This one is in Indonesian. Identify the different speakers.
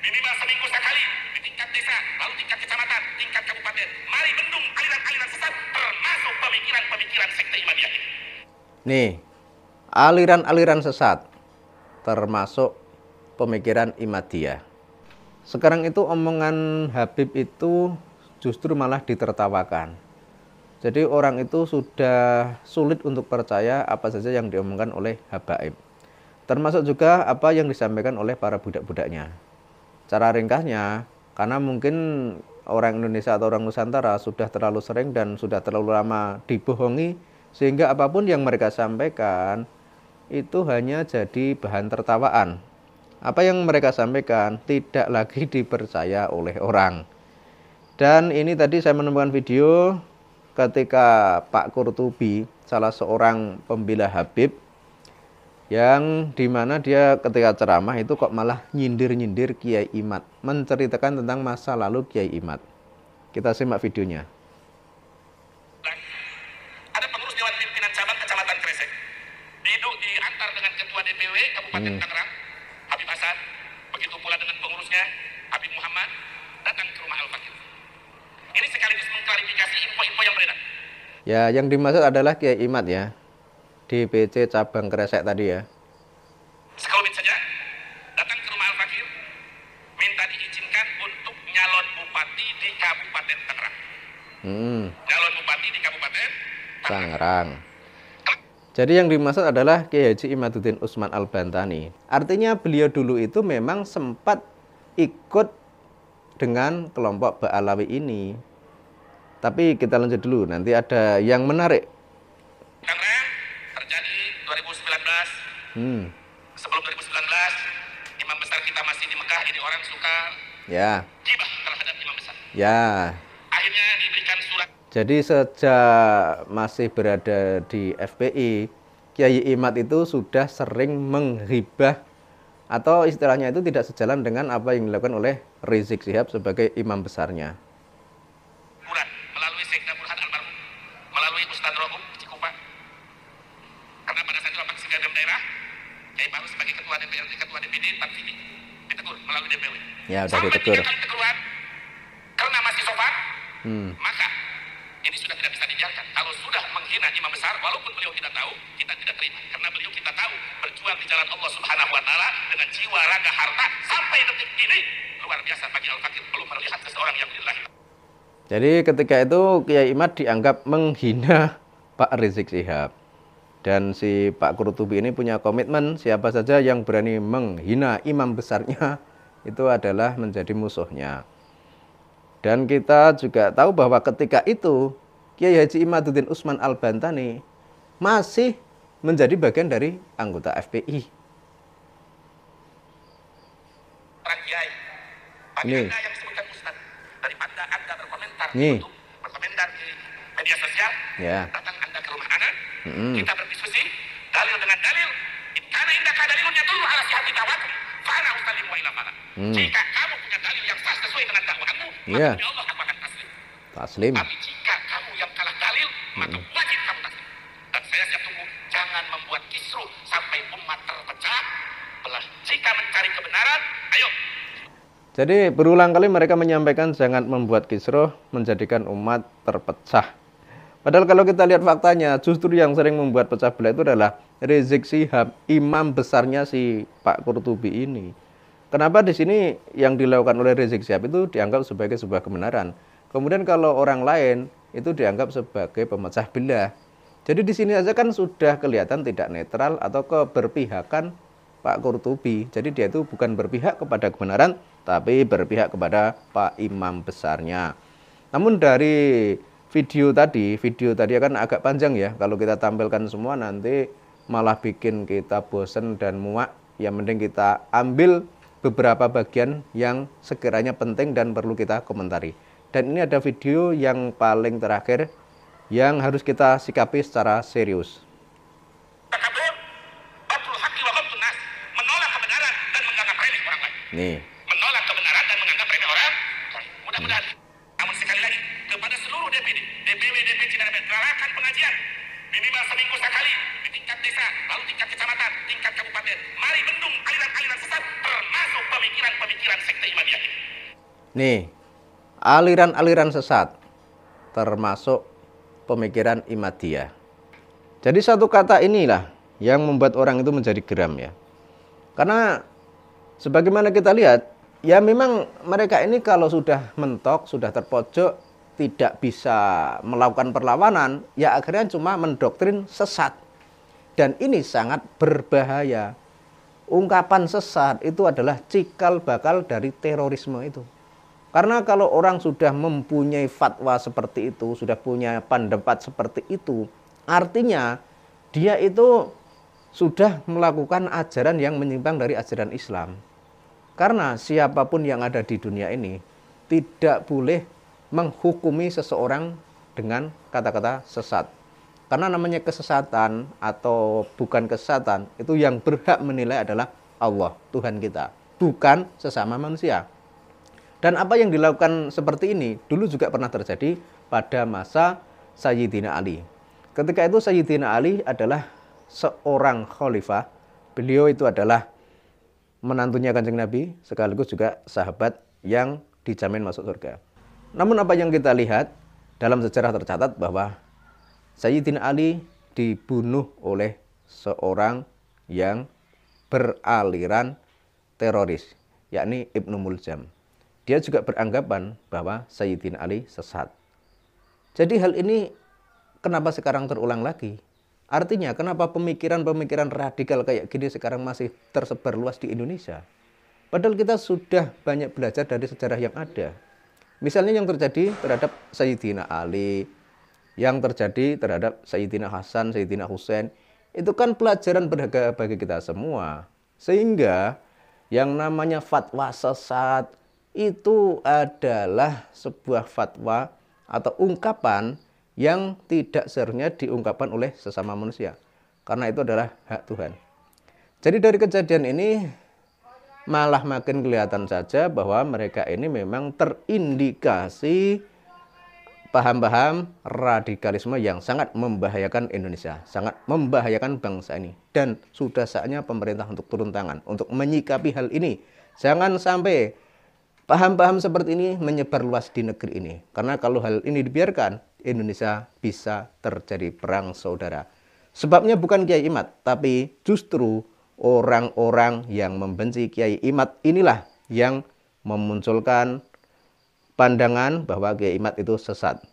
Speaker 1: minimal seminggu sekali di tingkat desa, lalu tingkat kecamatan, tingkat kabupaten. Mari bendung aliran-aliran sesat termasuk pemikiran-pemikiran sekte Imamiyah ini. Nih, aliran-aliran sesat termasuk pemikiran Imadiyah. Sekarang itu omongan Habib itu justru malah ditertawakan. Jadi orang itu sudah sulit untuk percaya apa saja yang diomongkan oleh Habaib. Termasuk juga apa yang disampaikan oleh para budak-budaknya. Cara ringkasnya, karena mungkin orang Indonesia atau orang Nusantara sudah terlalu sering dan sudah terlalu lama dibohongi sehingga apapun yang mereka sampaikan itu hanya jadi bahan tertawaan. Apa yang mereka sampaikan tidak lagi dipercaya oleh orang. Dan ini tadi saya menemukan video ketika Pak Kurtubi, salah seorang pembela Habib, yang dimana dia ketika ceramah itu kok malah nyindir-nyindir Kiai Imat, menceritakan tentang masa lalu Kiai Imat. Kita simak videonya. Ada
Speaker 2: pengurus Dewan Pimpinan Cabang Kecamatan Kresek. Diduk diantar dengan Ketua DPW Kabupaten hmm. Tangerang, Habib Hasan. Begitu pula dengan pengurusnya, Habib Muhammad, datang ke rumah
Speaker 1: Al-Fakir. Ini sekaligus mengklarifikasi info-info yang beredar. Ya, yang dimaksud adalah Kiai Imat ya DPC cabang Kresek tadi ya. Sekelumit saja, datang ke rumah Al-Fakir, minta diizinkan untuk nyalon bupati di Kabupaten Tangerang. Hmm. Nyalon bupati di Kabupaten Tangerang. Jadi yang dimaksud adalah Kiai Haji Imaduddin Usman Al-Bantani. Artinya beliau dulu itu memang sempat ikut dengan kelompok Ba'alawi ini. Tapi kita lanjut dulu, nanti ada yang menarik. Tangerang Hmm.
Speaker 2: Sebelum 2019, imam besar kita masih di Mekah, jadi orang suka
Speaker 1: ya. gibah terhadap imam besar. Ya. Akhirnya diberikan surat. Jadi sejak masih berada di FPI, Kiai Imat itu sudah sering menghibah atau istilahnya itu tidak sejalan dengan apa yang dilakukan oleh Rizik Sihab sebagai imam besarnya.
Speaker 2: sebagai ketua DPRD,
Speaker 1: ketua DPD tapi ini ditegur melalui DPW. Ya, sudah Sampai ditegur. Sampai diteguran karena masih sopan, hmm. maka ini sudah tidak bisa dibiarkan. Kalau sudah
Speaker 2: menghina imam besar, walaupun beliau tidak tahu, kita tidak terima. Karena beliau kita tahu berjuang di jalan Allah Subhanahu Wa Taala dengan jiwa, raga, harta sampai detik ini luar biasa bagi al fakir belum
Speaker 1: melihat seseorang yang lillahi. Jadi ketika itu Kiai Imad dianggap menghina Pak Rizik Sihab. Dan si Pak Kurutubi ini punya komitmen siapa saja yang berani menghina imam besarnya itu adalah menjadi musuhnya. Dan kita juga tahu bahwa ketika itu Kiai Haji Imaduddin Usman Al-Bantani masih menjadi bagian dari anggota FPI. Ini. Nih. Ya. -hmm. kita
Speaker 2: karena indah kadarimun dulu alas hati tawat, fana ustalim wa
Speaker 1: mana Hmm. Jika kamu punya dalil yang sah sesuai dengan dakwaanmu, yeah. maka iya. Allah kamu akan taslim. Taslim. Tapi jika kamu yang kalah dalil, maka hmm. wajib kamu taslim. Dan saya
Speaker 2: siap tunggu, jangan membuat kisru sampai umat terpecah. Belah. Jika mencari kebenaran, ayo
Speaker 1: jadi berulang kali mereka menyampaikan jangan membuat kisruh menjadikan umat terpecah. Padahal kalau kita lihat faktanya, justru yang sering membuat pecah belah itu adalah Rizik Sihab, imam besarnya si Pak Kurtubi ini. Kenapa di sini yang dilakukan oleh Rizik Sihab itu dianggap sebagai sebuah kebenaran? Kemudian kalau orang lain itu dianggap sebagai pemecah belah. Jadi di sini aja kan sudah kelihatan tidak netral atau keberpihakan Pak Kurtubi. Jadi dia itu bukan berpihak kepada kebenaran, tapi berpihak kepada Pak Imam besarnya. Namun dari video tadi, video tadi akan agak panjang ya. Kalau kita tampilkan semua nanti malah bikin kita bosen dan muak ya mending kita ambil beberapa bagian yang sekiranya penting dan perlu kita komentari dan ini ada video yang paling terakhir yang harus kita sikapi secara serius nih
Speaker 2: minimal seminggu sekali di tingkat desa, lalu tingkat kecamatan, tingkat kabupaten. Mari bendung aliran-aliran sesat
Speaker 1: termasuk pemikiran-pemikiran sekte Imamiyah ini. Nih, aliran-aliran sesat termasuk pemikiran Imadiyah. Jadi satu kata inilah yang membuat orang itu menjadi geram ya. Karena sebagaimana kita lihat, ya memang mereka ini kalau sudah mentok, sudah terpojok, tidak bisa melakukan perlawanan, ya akhirnya cuma mendoktrin sesat. Dan ini sangat berbahaya. Ungkapan sesat itu adalah cikal bakal dari terorisme itu. Karena kalau orang sudah mempunyai fatwa seperti itu, sudah punya pendapat seperti itu, artinya dia itu sudah melakukan ajaran yang menyimpang dari ajaran Islam. Karena siapapun yang ada di dunia ini tidak boleh menghukumi seseorang dengan kata-kata sesat. Karena namanya kesesatan atau bukan kesesatan, itu yang berhak menilai adalah Allah, Tuhan kita, bukan sesama manusia. Dan apa yang dilakukan seperti ini dulu juga pernah terjadi pada masa Sayyidina Ali. Ketika itu Sayyidina Ali adalah seorang khalifah. Beliau itu adalah menantunya Kanjeng Nabi sekaligus juga sahabat yang dijamin masuk surga. Namun apa yang kita lihat dalam sejarah tercatat bahwa Sayyidina Ali dibunuh oleh seorang yang beraliran teroris, yakni Ibnu Muljam. Dia juga beranggapan bahwa Sayyidina Ali sesat. Jadi hal ini kenapa sekarang terulang lagi? Artinya kenapa pemikiran-pemikiran radikal kayak gini sekarang masih tersebar luas di Indonesia? Padahal kita sudah banyak belajar dari sejarah yang ada. Misalnya yang terjadi terhadap Sayyidina Ali, yang terjadi terhadap Sayyidina Hasan, Sayyidina Husain, itu kan pelajaran berharga bagi kita semua. Sehingga yang namanya fatwa sesat itu adalah sebuah fatwa atau ungkapan yang tidak seharusnya diungkapkan oleh sesama manusia. Karena itu adalah hak Tuhan. Jadi dari kejadian ini malah makin kelihatan saja bahwa mereka ini memang terindikasi paham-paham radikalisme yang sangat membahayakan Indonesia, sangat membahayakan bangsa ini. Dan sudah saatnya pemerintah untuk turun tangan, untuk menyikapi hal ini. Jangan sampai paham-paham seperti ini menyebar luas di negeri ini. Karena kalau hal ini dibiarkan, Indonesia bisa terjadi perang saudara. Sebabnya bukan Kiai Imat, tapi justru orang-orang yang membenci Kiai Imat inilah yang memunculkan pandangan bahwa Kiai Imat itu sesat.